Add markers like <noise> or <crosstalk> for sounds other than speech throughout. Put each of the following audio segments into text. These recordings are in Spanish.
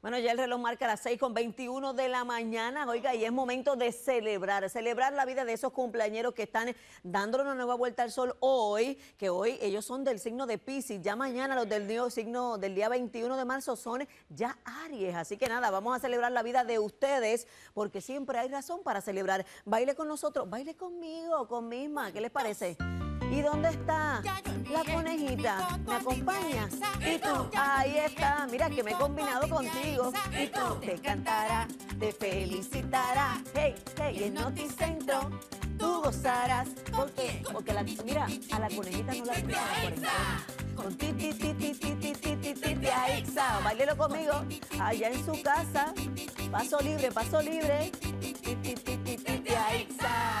Bueno, ya el reloj marca las 6 con 21 de la mañana, oiga, y es momento de celebrar, celebrar la vida de esos cumpleañeros que están dándole una nueva vuelta al sol hoy, que hoy ellos son del signo de Pisces, ya mañana los del nuevo signo del día 21 de marzo son ya Aries, así que nada, vamos a celebrar la vida de ustedes, porque siempre hay razón para celebrar. Baile con nosotros, baile conmigo, con misma, ¿qué les parece? ¿Y dónde está la conejita? ¿Me acompañas? ahí está, mira que me he combinado contigo. te cantará, te felicitará. Hey, hey, en Noticentro tú gozarás. ¿Por qué? Porque la, mira, a la conejita no la cuida Con ti, ti, ti, ti, ti, ti, ti, ti, ti, Aixa. Báilelo conmigo allá en su casa. Paso libre, paso libre. Ti, ti, ti, ti, Aixa.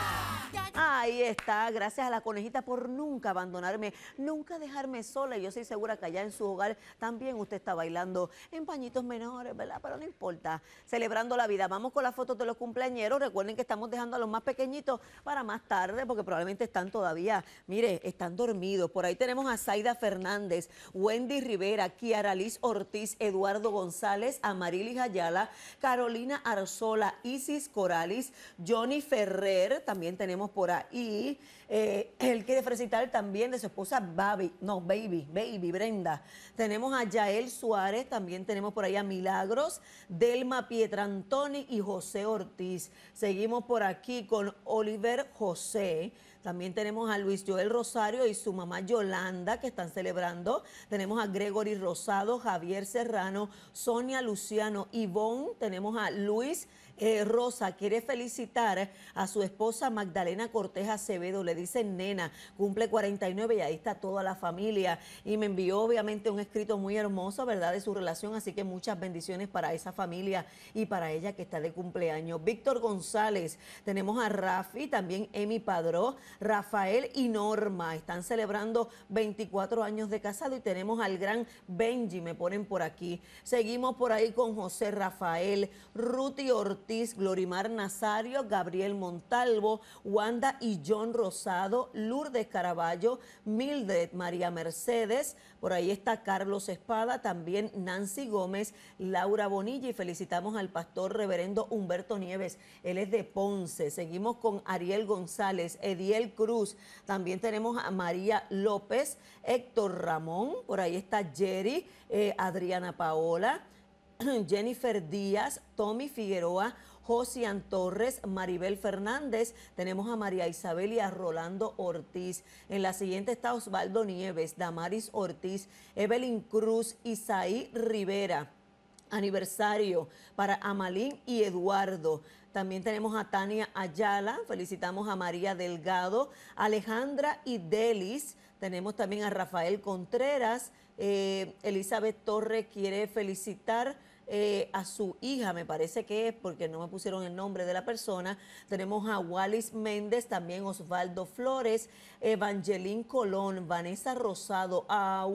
Ahí está, gracias a la conejita por nunca abandonarme, nunca dejarme sola. y Yo soy segura que allá en su hogar también usted está bailando en pañitos menores, ¿verdad? Pero no importa, celebrando la vida. Vamos con las fotos de los cumpleañeros. Recuerden que estamos dejando a los más pequeñitos para más tarde, porque probablemente están todavía, mire, están dormidos. Por ahí tenemos a Zaida Fernández, Wendy Rivera, Kiara Liz Ortiz, Eduardo González, Amarilis Ayala, Carolina Arzola, Isis Coralis, Johnny Ferrer, también tenemos por ahí y eh, él quiere felicitar también de su esposa Baby, no, Baby, Baby, Brenda. Tenemos a Yael Suárez, también tenemos por ahí a Milagros, Delma Pietrantoni y José Ortiz. Seguimos por aquí con Oliver José. También tenemos a Luis Joel Rosario y su mamá Yolanda que están celebrando. Tenemos a Gregory Rosado, Javier Serrano, Sonia Luciano, Ivonne, tenemos a Luis eh, Rosa quiere felicitar a su esposa Magdalena Corteja Acevedo. Le dicen nena, cumple 49 y ahí está toda la familia. Y me envió obviamente un escrito muy hermoso, ¿verdad?, de su relación. Así que muchas bendiciones para esa familia y para ella que está de cumpleaños. Víctor González, tenemos a Rafi, también Emi Padró, Rafael y Norma. Están celebrando 24 años de casado y tenemos al gran Benji, me ponen por aquí. Seguimos por ahí con José Rafael, Ruti Ortiz. Glorimar Nazario, Gabriel Montalvo, Wanda y John Rosado, Lourdes Caraballo, Mildred María Mercedes, por ahí está Carlos Espada, también Nancy Gómez, Laura Bonilla y felicitamos al pastor reverendo Humberto Nieves, él es de Ponce. Seguimos con Ariel González, Ediel Cruz, también tenemos a María López, Héctor Ramón, por ahí está Jerry, eh, Adriana Paola. <clears throat> Jennifer Díaz, Tommy Figueroa, Josian Torres, Maribel Fernández, tenemos a María Isabel y a Rolando Ortiz. En la siguiente está Osvaldo Nieves, Damaris Ortiz, Evelyn Cruz, Isaí Rivera. Aniversario para Amalín y Eduardo. También tenemos a Tania Ayala, felicitamos a María Delgado, Alejandra y Delis. Tenemos también a Rafael Contreras, eh, Elizabeth Torre quiere felicitar eh, a su hija, me parece que es, porque no me pusieron el nombre de la persona. Tenemos a Wallis Méndez, también Osvaldo Flores, Evangeline Colón, Vanessa Rosado, a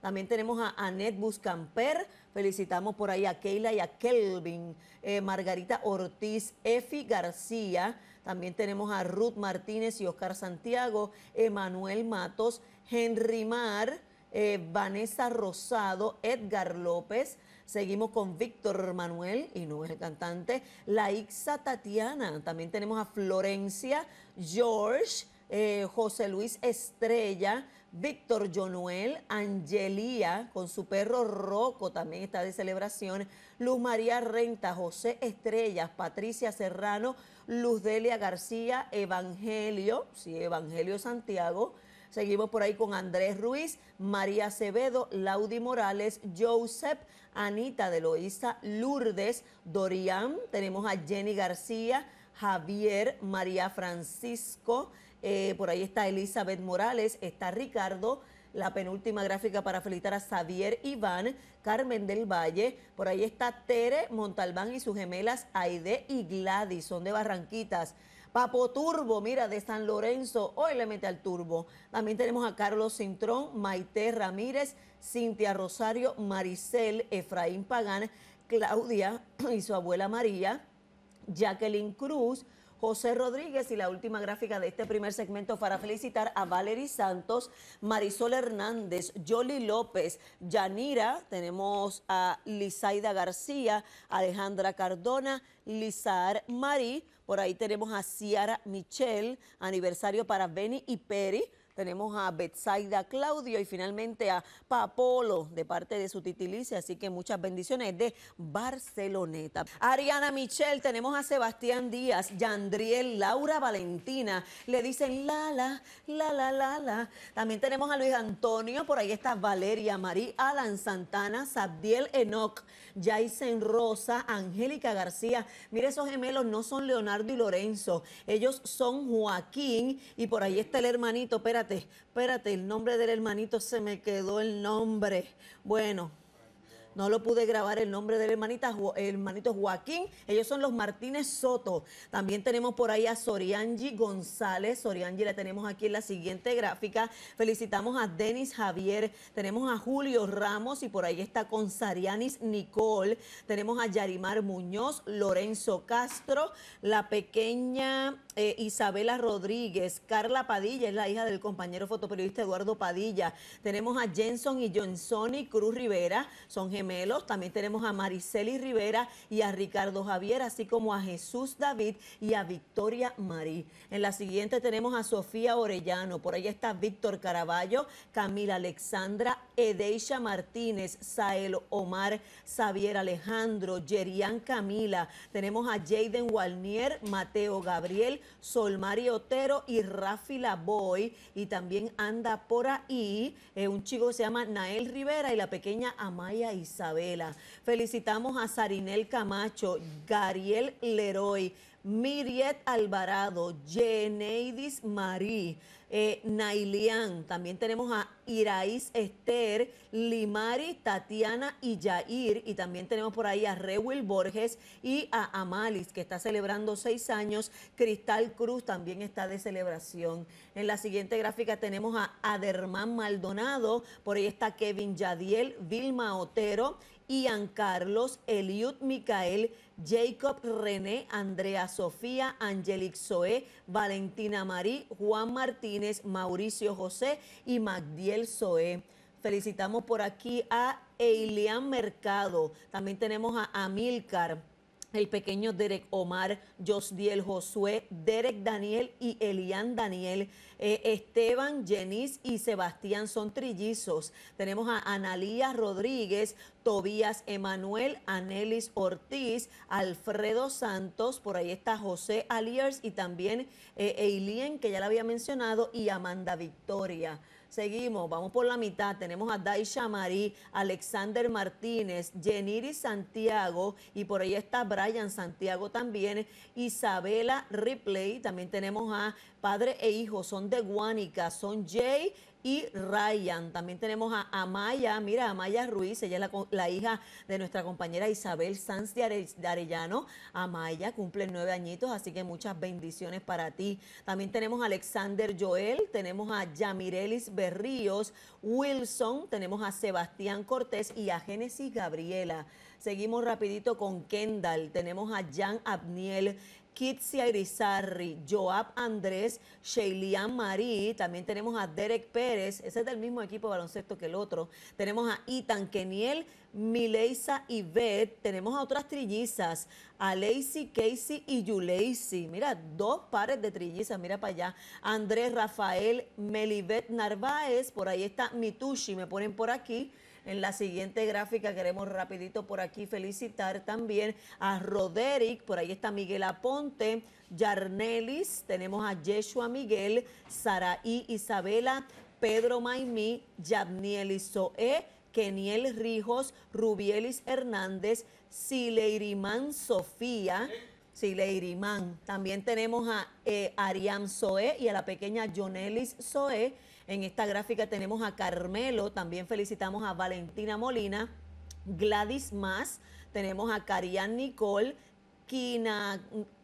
También tenemos a Annette Buscamper, felicitamos por ahí a Keila y a Kelvin, eh, Margarita Ortiz, Efi García, también tenemos a Ruth Martínez y Oscar Santiago, Emanuel Matos, Henry Mar, eh, Vanessa Rosado, Edgar López, seguimos con Víctor Manuel, y no es el cantante, Ixa Tatiana, también tenemos a Florencia, George, eh, José Luis Estrella, Víctor Jonuel, Angelía, con su perro Roco también está de celebración, Luz María Renta, José Estrellas, Patricia Serrano, Luz Delia García, Evangelio, sí, Evangelio Santiago, Seguimos por ahí con Andrés Ruiz, María Acevedo, Laudi Morales, Joseph, Anita de Loíza, Lourdes, Dorian, tenemos a Jenny García, Javier, María Francisco, eh, por ahí está Elizabeth Morales, está Ricardo. La penúltima gráfica para felicitar a Xavier Iván, Carmen del Valle. Por ahí está Tere Montalbán y sus gemelas Aide y Gladys. Son de Barranquitas. Papo Turbo, mira, de San Lorenzo, hoy le mete al turbo. También tenemos a Carlos Cintrón, Maite Ramírez, Cintia Rosario, Maricel, Efraín Pagán, Claudia <clears throat> y su abuela María, Jacqueline Cruz, José Rodríguez y la última gráfica de este primer segmento para felicitar a Valery Santos, Marisol Hernández, Jolly López, Yanira, tenemos a Lizaida García, Alejandra Cardona, Lizar Mari, por ahí tenemos a Ciara Michel, aniversario para Benny y Peri. Tenemos a Betsaida Claudio y finalmente a Papolo de parte de su titilice, así que muchas bendiciones de Barceloneta. Ariana Michel, tenemos a Sebastián Díaz, Yandriel, Laura Valentina, le dicen Lala, la, la, la, la. También tenemos a Luis Antonio, por ahí está Valeria, María, Alan Santana, Sabdiel Enoch, Jaisen Rosa, Angélica García. Mire, esos gemelos no son Leonardo y Lorenzo, ellos son Joaquín y por ahí está el hermanito, espérate, espérate, el nombre del hermanito se me quedó el nombre. Bueno, no lo pude grabar el nombre del hermanita, hermanito Joaquín. Ellos son los Martínez Soto. También tenemos por ahí a Soriangi González. Soriangi la tenemos aquí en la siguiente gráfica. Felicitamos a Denis Javier. Tenemos a Julio Ramos y por ahí está con Sarianis Nicole. Tenemos a Yarimar Muñoz, Lorenzo Castro, la pequeña eh, Isabela Rodríguez, Carla Padilla es la hija del compañero fotoperiodista Eduardo Padilla. Tenemos a Jenson y y Cruz Rivera, son gemelos. También tenemos a Mariceli Rivera y a Ricardo Javier, así como a Jesús David y a Victoria Marí. En la siguiente tenemos a Sofía Orellano, por ahí está Víctor Caraballo, Camila Alexandra, Edeisha Martínez, Sael Omar, Xavier Alejandro, Yerian Camila. Tenemos a Jaden Walnier, Mateo Gabriel, Solmari Otero y Rafi Boy Y también anda por ahí eh, un chico que se llama Nael Rivera y la pequeña Amaya Isabela. Felicitamos a Sarinel Camacho, Gariel Leroy. Miriet Alvarado, Geneidis Marí, eh, Nailian, también tenemos a Iraís Esther, Limari, Tatiana y Jair. y también tenemos por ahí a Rewil Borges y a Amalis, que está celebrando seis años, Cristal Cruz también está de celebración. En la siguiente gráfica tenemos a Adermán Maldonado, por ahí está Kevin Yadiel, Vilma Otero Ian Carlos, Eliud Micael, Jacob René, Andrea Sofía, Angelic Zoé, Valentina Marí, Juan Martínez, Mauricio José y Magdiel Zoé. Felicitamos por aquí a Elian Mercado. También tenemos a Amilcar el pequeño Derek Omar, Josdiel Josué, Derek Daniel y Elian Daniel, eh, Esteban, Jenis y Sebastián son trillizos. Tenemos a Analías Rodríguez, Tobías Emanuel, Anelis Ortiz, Alfredo Santos, por ahí está José Aliers y también eh, Eileen que ya la había mencionado, y Amanda Victoria. Seguimos, vamos por la mitad. Tenemos a Daisha Marí, Alexander Martínez, Jeniri Santiago y por ahí está Brian Santiago también, Isabela Ripley. También tenemos a padre e hijo, son de Guánica, son Jay y Ryan. También tenemos a Amaya, mira, Amaya Ruiz, ella es la, hija de nuestra compañera Isabel Sanz de, Arellano. Amaya cumple nueve añitos, así que muchas bendiciones para ti. También tenemos a Alexander Joel, tenemos a Yamirelis Berríos, Wilson, tenemos a Sebastián Cortés y a Génesis Gabriela. Seguimos rapidito con Kendall, tenemos a Jan Abniel, Kitsia Irizarri, Joab Andrés, Sheilian Marie, también tenemos a Derek Pérez, ese es del mismo equipo de baloncesto que el otro. Tenemos a Itan Keniel, Mileisa y Bet, tenemos a otras trillizas, a Lacey, Casey y Yuleisi. Mira, dos pares de trillizas, mira para allá. Andrés Rafael, Melibet Narváez, por ahí está Mitushi, me ponen por aquí en la siguiente gráfica queremos rapidito por aquí felicitar también a Roderick, por ahí está Miguel Aponte, Yarnelis, tenemos a Yeshua Miguel, Saraí Isabela, Pedro Maimí, Yabniel Isoe, Keniel Rijos, Rubielis Hernández, Sileirimán Sofía. Sí, Lady Man. También tenemos a eh, Ariam Zoe y a la pequeña Jonelis Zoe. En esta gráfica tenemos a Carmelo. También felicitamos a Valentina Molina, Gladys Más. Tenemos a Karian Nicole, Kina,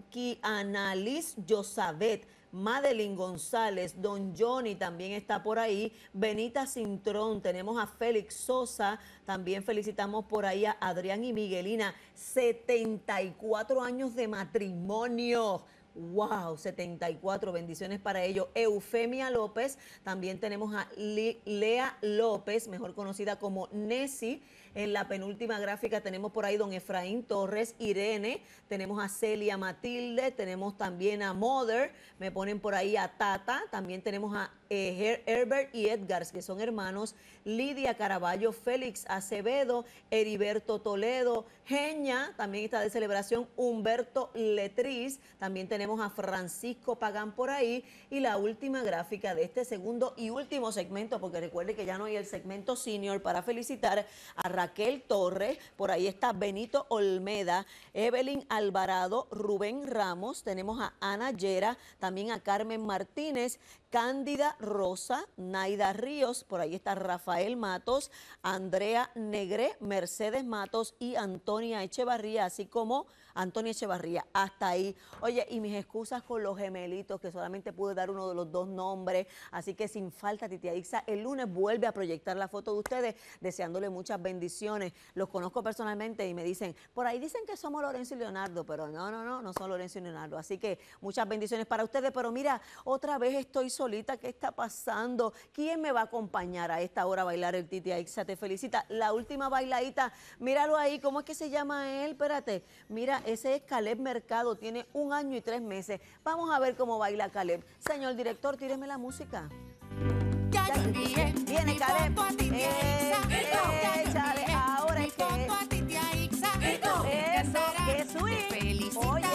Kianalis Yosabet. Madeline González, Don Johnny también está por ahí, Benita Cintrón, tenemos a Félix Sosa, también felicitamos por ahí a Adrián y Miguelina, 74 años de matrimonio. ¡Wow! 74 bendiciones para ello. Eufemia López, también tenemos a Lea López, mejor conocida como Nessie. En la penúltima gráfica tenemos por ahí don Efraín Torres, Irene, tenemos a Celia Matilde, tenemos también a Mother, me ponen por ahí a Tata, también tenemos a eh, Herbert y Edgar, que son hermanos, Lidia Caraballo, Félix Acevedo, Heriberto Toledo, Genia, también está de celebración Humberto Letriz, también tenemos tenemos a Francisco Pagán por ahí y la última gráfica de este segundo y último segmento, porque recuerde que ya no hay el segmento senior para felicitar a Raquel Torres, por ahí está Benito Olmeda, Evelyn Alvarado, Rubén Ramos, tenemos a Ana Yera, también a Carmen Martínez, Cándida Rosa, Naida Ríos, por ahí está Rafael Matos, Andrea Negre, Mercedes Matos y Antonia Echevarría, así como Antonio Echevarría, hasta ahí. Oye, y mis excusas con los gemelitos, que solamente pude dar uno de los dos nombres, así que sin falta, Titi Aixa, el lunes vuelve a proyectar la foto de ustedes, deseándole muchas bendiciones. Los conozco personalmente y me dicen, por ahí dicen que somos Lorenzo y Leonardo, pero no, no, no, no son Lorenzo y Leonardo. Así que muchas bendiciones para ustedes, pero mira, otra vez estoy solita, ¿qué está pasando? ¿Quién me va a acompañar a esta hora a bailar el Titi Aixa? Te felicita. La última bailadita, míralo ahí, ¿cómo es que se llama él? Espérate, mira, ese es Caleb Mercado, tiene un año y tres meses. Vamos a ver cómo baila Caleb. Señor director, tíreme la música. Viene Caleb. Eh, eh échale, ahora es que... Eso, que sweet. Oye,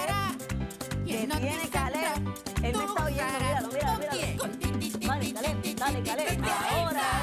que tiene Caleb. Él me está oyendo, míralo, míralo, míralo. Dale, Caleb, dale, Caleb, ahora.